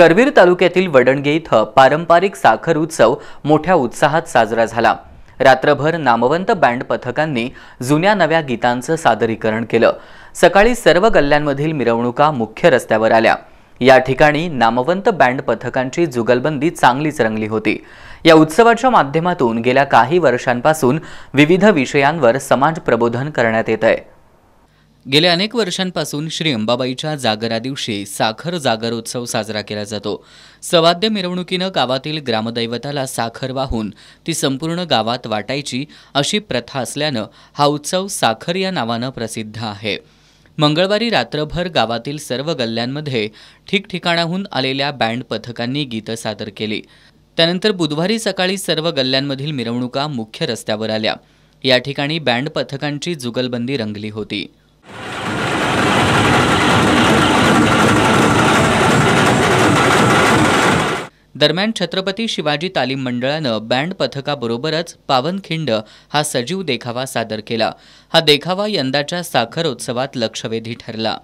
करवीर तालुक्यातील वडणगे इथं पारंपरिक साखर उत्सव मोठ्या उत्साहात साजरा झाला रात्रभर नामवंत बँड पथकांनी जुन्या नव्या गीतांचं सादरीकरण केलं सकाळी सर्व गल्ल्यांमधील मिरवणुका मुख्य रस्त्यावर आल्या या ठिकाणी नामवंत बँड पथकांची जुगलबंदी चांगलीच रंगली होती या उत्सवाच्या माध्यमातून गेल्या काही वर्षांपासून विविध विषयांवर समाज प्रबोधन करण्यात येत आहे गेल्या अनेक वर्षांपासून श्री अंबाबाईच्या जागरा दिवशी साखर जागरोत्सव साजरा केला जातो सवाद्य मिरवणुकीनं गावातील ग्रामदैवताला साखर वाहून ती संपूर्ण गावात वाटायची अशी प्रथा असल्यानं हा उत्सव साखर या नावानं प्रसिद्ध आहे मंगळवारी रात्रभर गावातील सर्व गल्ल्यांमध्ये ठिकठिकाणाहून आलेल्या बँड पथकांनी गीतं सादर केली त्यानंतर बुधवारी सकाळी सर्व गल्ल्यांमधील मिरवणुका मुख्य रस्त्यावर आल्या या ठिकाणी बँड पथकांची जुगलबंदी रंगली होती दरम्यान छत्रपती शिवाजी तालीम मंडळानं बँड पथकाबरोबरच पावनखिंड हा सजीव देखावा सादर केला हा देखावा यंदाच्या साखर उत्सवात लक्षवेधी ठरला